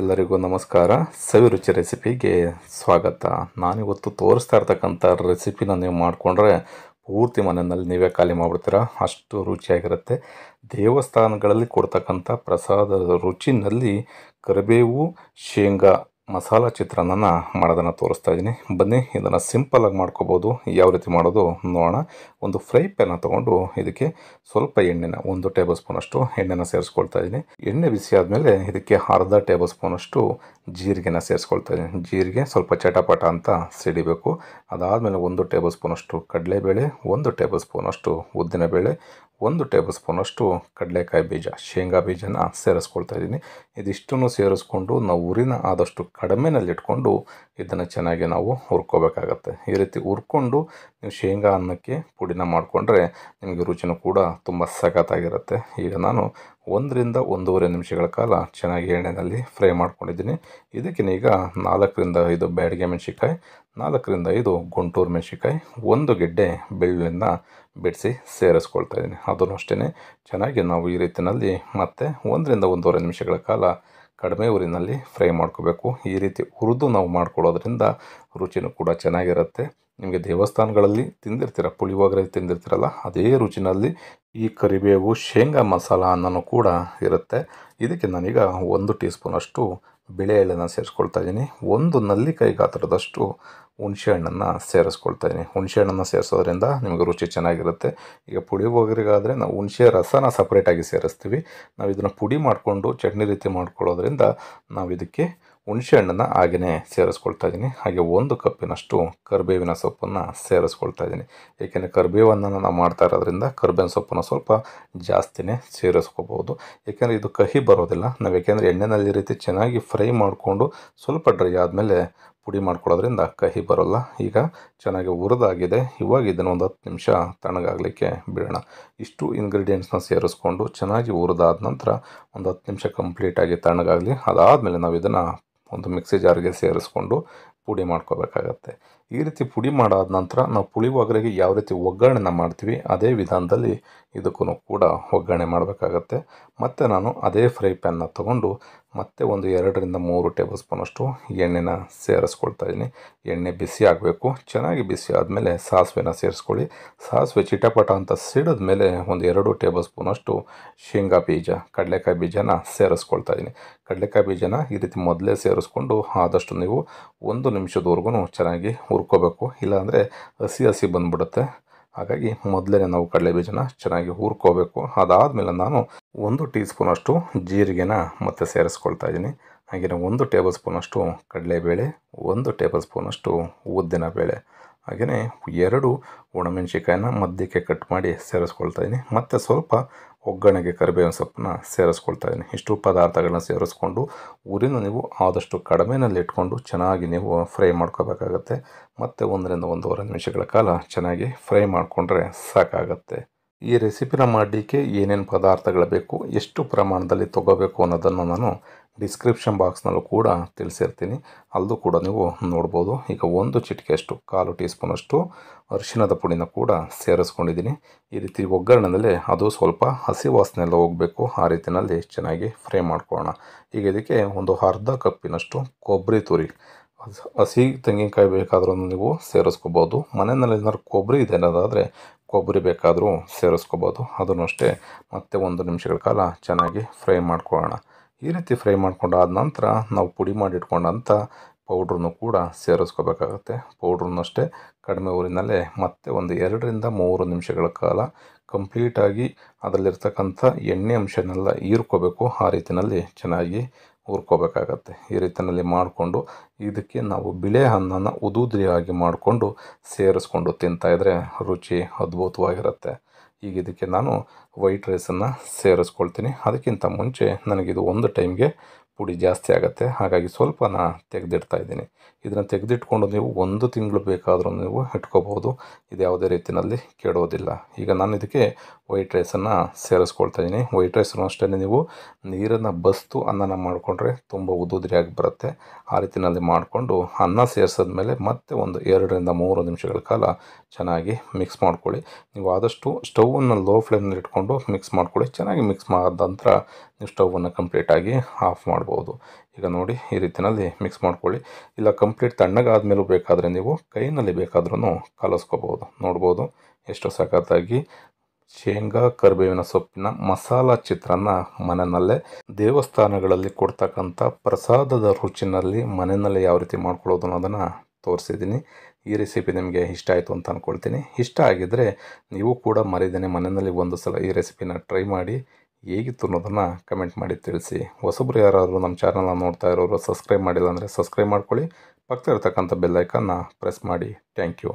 ಎಲ್ಲರಿಗೂ ನಮಸ್ಕಾರ ಸವಿ ರುಚಿ ರೆಸಿಪಿಗೆ ಸ್ವಾಗತ ನಾನಿವತ್ತು ತೋರಿಸ್ತಾ ಇರ್ತಕ್ಕಂಥ ರೆಸಿಪಿನ ನೀವು ಮಾಡಿಕೊಂಡ್ರೆ ಪೂರ್ತಿ ಮನೆಯಲ್ಲಿ ನೀವೇ ಖಾಲಿ ಮಾಡಿಬಿಡ್ತೀರ ಅಷ್ಟು ರುಚಿಯಾಗಿರುತ್ತೆ ದೇವಸ್ಥಾನಗಳಲ್ಲಿ ಕೊಡ್ತಕ್ಕಂಥ ಪ್ರಸಾದದ ರುಚಿನಲ್ಲಿ ಕರಿಬೇವು ಶೇಂಗಾ ಮಸಾಲ ಚಿತ್ರಾನ್ನನ ಮಾಡೋದನ್ನು ತೋರಿಸ್ತಾ ಇದ್ದೀನಿ ಬನ್ನಿ ಇದನ್ನು ಸಿಂಪಲಾಗಿ ಮಾಡ್ಕೋಬೋದು ಯಾವ ರೀತಿ ಮಾಡೋದು ನೋಡೋಣ ಒಂದು ಫ್ರೈ ಪ್ಯಾನ್ ತೊಗೊಂಡು ಇದಕ್ಕೆ ಸ್ವಲ್ಪ ಎಣ್ಣೆನ ಒಂದು ಟೇಬಲ್ ಸ್ಪೂನಷ್ಟು ಎಣ್ಣೆನ ಸೇರಿಸ್ಕೊಳ್ತಾ ಇದ್ದೀನಿ ಎಣ್ಣೆ ಬಿಸಿ ಆದಮೇಲೆ ಇದಕ್ಕೆ ಅರ್ಧ ಟೇಬಲ್ ಸ್ಪೂನಷ್ಟು ಜೀರಿಗೆನ ಸೇರಿಸ್ಕೊಳ್ತಾ ಇದ್ದೀನಿ ಜೀರಿಗೆ ಸ್ವಲ್ಪ ಚಟಪಟ ಅಂತ ಸಿಡಿಬೇಕು ಅದಾದಮೇಲೆ ಒಂದು ಟೇಬಲ್ ಸ್ಪೂನಷ್ಟು ಕಡಲೆಬೇಳೆ ಒಂದು ಟೇಬಲ್ ಸ್ಪೂನಷ್ಟು ಉದ್ದಿನಬೇಳೆ ಒಂದು ಟೇಬಲ್ ಸ್ಪೂನಷ್ಟು ಕಡಲೆಕಾಯಿ ಬೀಜ ಶೇಂಗಾ ಬೀಜನ ಸೇರಿಸ್ಕೊಳ್ತಾ ಇದ್ದೀನಿ ಇದಿಷ್ಟನ್ನು ಸೇರಿಸ್ಕೊಂಡು ನಾವು ಉರಿನ ಆದಷ್ಟು ಕಡಿಮೆನಲ್ಲಿಟ್ಕೊಂಡು ಇದನ್ನು ಚೆನ್ನಾಗಿ ನಾವು ಹುರ್ಕೋಬೇಕಾಗತ್ತೆ ಈ ರೀತಿ ಹುರ್ಕೊಂಡು ನೀವು ಶೇಂಗಾ ಅನ್ನಕ್ಕೆ ಪುಡಿನ ಮಾಡಿಕೊಂಡ್ರೆ ನಿಮಗೆ ರುಚಿನೂ ಕೂಡ ತುಂಬ ಸಖತ್ತಾಗಿರುತ್ತೆ ಈಗ ನಾನು ಒಂದರಿಂದ ಒಂದೂವರೆ ನಿಮಿಷಗಳ ಕಾಲ ಚೆನ್ನಾಗಿ ಎಣ್ಣೆಯಲ್ಲಿ ಫ್ರೈ ಮಾಡ್ಕೊಂಡಿದ್ದೀನಿ ಇದಕ್ಕಿನ ಈಗ ನಾಲ್ಕರಿಂದ ಐದು ಬ್ಯಾಡಿಗೆ ಮೆಣಸಿಕಾಯಿ ನಾಲ್ಕರಿಂದ ಐದು ಗುಂಟೂರು ಮೆಣಸಿಕಾಯಿ ಒಂದು ಗೆಡ್ಡೆ ಬೆಳ್ಳುಳ್ಳಿನ ಬಿಡಿಸಿ ಸೇರಿಸ್ಕೊಳ್ತಾ ಇದ್ದೀನಿ ಅದನ್ನು ಅಷ್ಟೇ ಚೆನ್ನಾಗಿ ನಾವು ಈ ರೀತಿಯಲ್ಲಿ ಮತ್ತೆ ಒಂದರಿಂದ ಒಂದೂವರೆ ನಿಮಿಷಗಳ ಕಾಲ ಕಡಿಮೆ ಊರಿನಲ್ಲಿ ಫ್ರೈ ಮಾಡ್ಕೋಬೇಕು ಈ ರೀತಿ ಹುರಿದು ನಾವು ಮಾಡ್ಕೊಳ್ಳೋದ್ರಿಂದ ರುಚಿನೂ ಕೂಡ ಚೆನ್ನಾಗಿರುತ್ತೆ ನಿಮಗೆ ದೇವಸ್ಥಾನಗಳಲ್ಲಿ ತಿಂದಿರ್ತೀರ ಪುಳಿಯೋಗರೆ ತಿಂದಿರ್ತೀರಲ್ಲ ಅದೇ ರುಚಿನಲ್ಲಿ ಈ ಕರಿಬೇವು ಶೇಂಗಾ ಮಸಾಲ ಅನ್ನೂ ಕೂಡ ಇರುತ್ತೆ ಇದಕ್ಕೆ ನಾನೀಗ ಒಂದು ಟೀ ಸ್ಪೂನಷ್ಟು ಬಿಳೆ ಎಳ್ಳನ್ನು ಸೇರಿಸ್ಕೊಳ್ತಾ ಇದ್ದೀನಿ ಒಂದು ನಲ್ಲಿಕಾಯಿ ಗಾತ್ರದಷ್ಟು ಹುಣಸೆ ಹಣ್ಣನ್ನು ಸೇರಿಸ್ಕೊಳ್ತಾ ಇದ್ದೀನಿ ಹಣ್ಣನ್ನು ಸೇರಿಸೋದ್ರಿಂದ ನಿಮಗೆ ರುಚಿ ಚೆನ್ನಾಗಿರುತ್ತೆ ಈಗ ಪುಳಿಯೋಗರೆಗಾದರೆ ನಾವು ಹುಣಸೆ ರಸನ ಸಪ್ರೇಟಾಗಿ ಸೇರಿಸ್ತೀವಿ ನಾವು ಇದನ್ನು ಪುಡಿ ಮಾಡಿಕೊಂಡು ಚಟ್ನಿ ರೀತಿ ಮಾಡ್ಕೊಳ್ಳೋದ್ರಿಂದ ನಾವು ಇದಕ್ಕೆ ಹುಣಸೆ ಹಣ್ಣನ್ನು ಹಾಗೆಯೇ ಸೇರಿಸ್ಕೊಳ್ತಾ ಇದ್ದೀನಿ ಹಾಗೆ ಒಂದು ಕಪ್ಪಿನಷ್ಟು ಕರ್ಬೇವಿನ ಸೊಪ್ಪನ್ನು ಸೇರಿಸ್ಕೊಳ್ತಾ ಇದ್ದೀನಿ ಏಕೆಂದರೆ ಕರಿಬೇವನ್ನು ನಾವು ಮಾಡ್ತಾ ಇರೋದ್ರಿಂದ ಕರ್ಬೇವಿನ ಸೊಪ್ಪನ್ನು ಸ್ವಲ್ಪ ಜಾಸ್ತಿನೇ ಸೇರಿಸ್ಕೋಬೋದು ಏಕೆಂದರೆ ಇದು ಕಹಿ ಬರೋದಿಲ್ಲ ನಾವು ಏಕೆಂದರೆ ಎಣ್ಣೆನಲ್ಲಿ ಈ ರೀತಿ ಚೆನ್ನಾಗಿ ಫ್ರೈ ಮಾಡಿಕೊಂಡು ಸ್ವಲ್ಪ ಡ್ರೈ ಆದಮೇಲೆ ಪುಡಿ ಮಾಡ್ಕೊಳ್ಳೋದ್ರಿಂದ ಕಹಿ ಬರೋಲ್ಲ ಈಗ ಚೆನ್ನಾಗಿ ಹುರಿದಾಗಿದೆ ಇವಾಗ ಇದನ್ನು ಒಂದು ಹತ್ತು ನಿಮಿಷ ತಣ್ಣಗಾಗಲಿಕ್ಕೆ ಬಿಡೋಣ ಇಷ್ಟು ಇಂಗ್ರೀಡಿಯೆಂಟ್ಸ್ನ ಸೇರಿಸ್ಕೊಂಡು ಚೆನ್ನಾಗಿ ಹುರಿದಾದ ನಂತರ ಒಂದು ಹತ್ತು ನಿಮಿಷ ಕಂಪ್ಲೀಟಾಗಿ ತಣ್ಣಗಾಗಲಿ ಅದಾದಮೇಲೆ ನಾವು ಇದನ್ನು ಒಂದು ಮಿಕ್ಸಿ ಜಾರ್ಗೆ ಸೇರಿಸ್ಕೊಂಡು ಪುಡಿ ಮಾಡ್ಕೋಬೇಕಾಗತ್ತೆ ಈ ರೀತಿ ಪುಡಿ ಮಾಡಾದ ನಂತರ ನಾವು ಪುಳಿಯೋಗರೆಗೆ ಯಾವ ರೀತಿ ಒಗ್ಗರಣೆನ ಮಾಡ್ತೀವಿ ಅದೇ ವಿಧಾನದಲ್ಲಿ ಇದಕ್ಕೂ ಕೂಡ ಒಗ್ಗರಣೆ ಮಾಡಬೇಕಾಗತ್ತೆ ಮತ್ತು ನಾನು ಅದೇ ಫ್ರೈ ಪ್ಯಾನ್ನ ತೊಗೊಂಡು ಮತ್ತೆ ಒಂದು ಎರಡರಿಂದ ಮೂರು ಟೇಬಲ್ ಸ್ಪೂನಷ್ಟು ಎಣ್ಣೆನ ಸೇರಿಸ್ಕೊಳ್ತಾ ಇದ್ದೀನಿ ಎಣ್ಣೆ ಬಿಸಿ ಆಗಬೇಕು ಚೆನ್ನಾಗಿ ಬಿಸಿ ಆದಮೇಲೆ ಸಾಸಿವೆನ ಸೇರಿಸ್ಕೊಳ್ಳಿ ಸಾಸಿವೆ ಚಿಟಪಟ ಅಂತ ಸಿಡಿದ ಮೇಲೆ ಒಂದು ಎರಡು ಟೇಬಲ್ ಸ್ಪೂನಷ್ಟು ಶೇಂಗಾ ಬೀಜ ಕಡಲೆಕಾಯಿ ಬೀಜನ ಸೇರಿಸ್ಕೊಳ್ತಾ ಇದ್ದೀನಿ ಕಡಲೆಕಾಯಿ ಬೀಜನ ಈ ರೀತಿ ಮೊದಲೇ ಸೇರಿಸ್ಕೊಂಡು ಆದಷ್ಟು ನೀವು ಒಂದು ನಿಮಿಷದವರೆಗೂ ಚೆನ್ನಾಗಿ ಹುರ್ಕೋಬೇಕು ಇಲ್ಲಾಂದರೆ ಹಸಿ ಹಸಿ ಬಂದುಬಿಡುತ್ತೆ ಹಾಗಾಗಿ ಮೊದಲೇ ನಾವು ಕಡಲೆ ಬೀಜನ ಚೆನ್ನಾಗಿ ಹುರ್ಕೋಬೇಕು ಅದಾದಮೇಲೆ ನಾನು ಒಂದು ಟೀ ಸ್ಪೂನಷ್ಟು ಜೀರಿಗೆನ ಮತ್ತೆ ಸೇರಿಸ್ಕೊಳ್ತಾ ಇದ್ದೀನಿ ಹಾಗೆಯೇ ಒಂದು ಟೇಬಲ್ ಸ್ಪೂನಷ್ಟು ಕಡಲೆಬೇಳೆ ಒಂದು ಟೇಬಲ್ ಸ್ಪೂನಷ್ಟು ಉದ್ದಿನ ಬೇಳೆ ಹಾಗೆಯೇ ಎರಡು ಒಣಮೆಣಸಿಕಾಯಿನ ಮಧ್ಯಕ್ಕೆ ಕಟ್ ಮಾಡಿ ಸೇರಿಸ್ಕೊಳ್ತಾ ಇದ್ದೀನಿ ಮತ್ತು ಸ್ವಲ್ಪ ಒಗ್ಗರಣೆಗೆ ಕರಿಬೇವಿನ ಸೊಪ್ಪನ್ನ ಸೇರಿಸ್ಕೊಳ್ತಾ ಇದ್ದೀನಿ ಇಷ್ಟು ಪದಾರ್ಥಗಳನ್ನ ಸೇರಿಸ್ಕೊಂಡು ಊರಿನ ನೀವು ಆದಷ್ಟು ಕಡಿಮೆನಲ್ಲಿ ಇಟ್ಕೊಂಡು ಚೆನ್ನಾಗಿ ನೀವು ಫ್ರೈ ಮಾಡ್ಕೋಬೇಕಾಗತ್ತೆ ಮತ್ತು ಒಂದರಿಂದ ಒಂದೂವರೆ ನಿಮಿಷಗಳ ಕಾಲ ಚೆನ್ನಾಗಿ ಫ್ರೈ ಮಾಡಿಕೊಂಡ್ರೆ ಸಾಕಾಗತ್ತೆ ಈ ರೆಸಿಪಿನ ಮಾಡಲಿಕ್ಕೆ ಏನೇನು ಪದಾರ್ಥಗಳು ಬೇಕು ಎಷ್ಟು ಪ್ರಮಾಣದಲ್ಲಿ ತೊಗೋಬೇಕು ಅನ್ನೋದನ್ನು ನಾನು ಡಿಸ್ಕ್ರಿಪ್ಷನ್ ಬಾಕ್ಸ್ನಲ್ಲೂ ಕೂಡ ತಿಳಿಸಿರ್ತೀನಿ ಅಲ್ಲೂ ಕೂಡ ನೀವು ನೋಡ್ಬೋದು ಈಗ ಒಂದು ಚಿಟಿಕೆಯಷ್ಟು ಕಾಲು ಟೀ ಸ್ಪೂನಷ್ಟು ಅರಿಶಿಣದ ಪುಡಿನ ಕೂಡ ಸೇರಿಸ್ಕೊಂಡಿದ್ದೀನಿ ಈ ರೀತಿ ಒಗ್ಗರಣೆಯಲ್ಲಿ ಅದು ಸ್ವಲ್ಪ ಹಸಿ ವಾಸನೆಲ್ಲ ಹೋಗಬೇಕು ಆ ರೀತಿಯಲ್ಲಿ ಚೆನ್ನಾಗಿ ಫ್ರೈ ಮಾಡ್ಕೊಳ್ಳೋಣ ಈಗ ಇದಕ್ಕೆ ಒಂದು ಅರ್ಧ ಕಪ್ಪಿನಷ್ಟು ಕೊಬ್ಬರಿ ತುರಿ ಹಸಿ ತೆಂಗಿನಕಾಯಿ ಬೇಕಾದರೂ ನೀವು ಸೇರಿಸ್ಕೋಬೋದು ಮನೆಯಲ್ಲಿ ಏನಾದ್ರು ಕೊಬ್ಬರಿ ಇದೆ ಅನ್ನೋದಾದರೆ ಕೊಬ್ಬರಿ ಬೇಕಾದರೂ ಸೇರಿಸ್ಕೋಬೋದು ಅದನ್ನು ಅಷ್ಟೇ ಮತ್ತೆ ಒಂದು ನಿಮಿಷಗಳ ಕಾಲ ಚೆನ್ನಾಗಿ ಫ್ರೈ ಮಾಡ್ಕೊಳ್ಳೋಣ ಈ ರೀತಿ ಫ್ರೈ ಆದ ನಂತರ ನಾವು ಪುಡಿ ಮಾಡಿಟ್ಕೊಂಡಂಥ ಪೌಡ್ರನ್ನು ಕೂಡ ಸೇರಿಸ್ಕೋಬೇಕಾಗುತ್ತೆ ಪೌಡ್ರನ್ನು ಅಷ್ಟೇ ಕಡಿಮೆ ಊರಿನಲ್ಲೇ ಮತ್ತೆ ಒಂದು ಎರಡರಿಂದ ಮೂರು ನಿಮಿಷಗಳ ಕಾಲ ಕಂಪ್ಲೀಟಾಗಿ ಅದರಲ್ಲಿರ್ತಕ್ಕಂಥ ಎಣ್ಣೆ ಅಂಶನೆಲ್ಲ ಹೀರ್ಕೋಬೇಕು ಆ ರೀತಿಯಲ್ಲಿ ಚೆನ್ನಾಗಿ ಹುರ್ಕೋಬೇಕಾಗತ್ತೆ ಈ ರೀತಿಯಲ್ಲಿ ಮಾಡಿಕೊಂಡು ಇದಕ್ಕೆ ನಾವು ಬಿಳೆ ಅನ್ನನ ಉದುದ್ರಿಯಾಗಿ ಮಾಡಿಕೊಂಡು ಸೇರಿಸ್ಕೊಂಡು ತಿಂತಾಯಿದ್ರೆ ರುಚಿ ಅದ್ಭುತವಾಗಿರುತ್ತೆ ಈಗ ಇದಕ್ಕೆ ನಾನು ವೈಟ್ ರೈಸನ್ನು ಸೇರಿಸ್ಕೊಳ್ತೀನಿ ಅದಕ್ಕಿಂತ ಮುಂಚೆ ನನಗಿದು ಒಂದು ಟೈಮ್ಗೆ ಪುಡಿ ಜಾಸ್ತಿ ಆಗುತ್ತೆ ಹಾಗಾಗಿ ಸ್ವಲ್ಪ ನಾನು ತೆಗೆದಿಡ್ತಾ ಇದ್ದೀನಿ ಇದನ್ನು ತೆಗೆದಿಟ್ಕೊಂಡು ನೀವು ಒಂದು ತಿಂಗಳು ಬೇಕಾದರೂ ನೀವು ಇಟ್ಕೋಬೋದು ಇದು ಯಾವುದೇ ರೀತಿಯಲ್ಲಿ ಕೆಡೋದಿಲ್ಲ ಈಗ ನಾನು ಇದಕ್ಕೆ ವೈಟ್ ರೈಸನ್ನು ಸೇರಿಸ್ಕೊಳ್ತಾ ಇದ್ದೀನಿ ವೈಟ್ ರೈಸನ್ನು ಅಷ್ಟೇ ನೀವು ನೀರನ್ನು ಬಸ್ತು ಅನ್ನನ ಮಾಡಿಕೊಂಡ್ರೆ ತುಂಬ ಉದುದ್ರಿಯಾಗಿ ಬರುತ್ತೆ ಆ ರೀತಿಯಲ್ಲಿ ಮಾಡಿಕೊಂಡು ಅನ್ನ ಸೇರಿಸಿದ ಮೇಲೆ ಮತ್ತೆ ಒಂದು ಎರಡರಿಂದ ಮೂರು ನಿಮಿಷಗಳ ಕಾಲ ಚೆನ್ನಾಗಿ ಮಿಕ್ಸ್ ಮಾಡ್ಕೊಳ್ಳಿ ನೀವು ಆದಷ್ಟು ಸ್ಟೌವನ್ನು ಲೋ ಫ್ಲೇಮ್ನಲ್ಲಿ ಇಟ್ಕೊಂಡು ಮಿಕ್ಸ್ ಮಾಡ್ಕೊಳ್ಳಿ ಚೆನ್ನಾಗಿ ಮಿಕ್ಸ್ ಮಾಡಿದ ನಂತರ ನೀವು ಸ್ಟೌವನ್ನು ಕಂಪ್ಲೀಟಾಗಿ ಆಫ್ ಮಾಡ್ಬೋದು ಮಾಡ್ಕೋಬೋದು ಈಗ ನೋಡಿ ಈ ರೀತಿಯಲ್ಲಿ ಮಿಕ್ಸ್ ಮಾಡ್ಕೊಳ್ಳಿ ಇಲ್ಲ ಕಂಪ್ಲೀಟ್ ತಣ್ಣಗಾದ ಮೇಲೂ ಬೇಕಾದರೆ ನೀವು ಕೈನಲ್ಲಿ ಬೇಕಾದ್ರೂ ಕಲಸ್ಕೋಬೋದು ನೋಡ್ಬೋದು ಎಷ್ಟು ಸಖತ್ತಾಗಿ ಶೇಂಗಾ ಕರಿಬೇವಿನ ಸೊಪ್ಪಿನ ಮಸಾಲ ಚಿತ್ರನ ಮನೆಯಲ್ಲೇ ದೇವಸ್ಥಾನಗಳಲ್ಲಿ ಕೊಡ್ತಕ್ಕಂಥ ಪ್ರಸಾದದ ರುಚಿನಲ್ಲಿ ಮನೆಯಲ್ಲೇ ಯಾವ ರೀತಿ ಮಾಡ್ಕೊಳ್ಳೋದು ಅನ್ನೋದನ್ನು ತೋರಿಸಿದ್ದೀನಿ ಈ ರೆಸಿಪಿ ನಿಮಗೆ ಇಷ್ಟ ಆಯಿತು ಅಂತ ಅಂದ್ಕೊಳ್ತೀನಿ ಇಷ್ಟ ಆಗಿದ್ದರೆ ನೀವು ಕೂಡ ಮರಿದೇನೆ ಮನೆಯಲ್ಲಿ ಒಂದು ಸಲ ಈ ರೆಸಿಪಿನ ಟ್ರೈ ಮಾಡಿ ಹೇಗಿತ್ತು ಅನ್ನೋದನ್ನು ಕಮೆಂಟ್ ಮಾಡಿ ತಿಳಿಸಿ ಹೊಸಬ್ರು ಯಾರಾದರೂ ನಮ್ಮ ಚಾನಲನ್ನು ನೋಡ್ತಾ ಇರೋರು ಸಬ್ಸ್ಕ್ರೈಬ್ ಮಾಡಿಲ್ಲ ಅಂದರೆ ಸಬ್ಸ್ಕ್ರೈಬ್ ಮಾಡ್ಕೊಳ್ಳಿ ಪಕ್ಕ ಇರ್ತಕ್ಕಂಥ ಬೆಲ್ಲೈಕನ್ನ ಪ್ರೆಸ್ ಮಾಡಿ ಥ್ಯಾಂಕ್ ಯು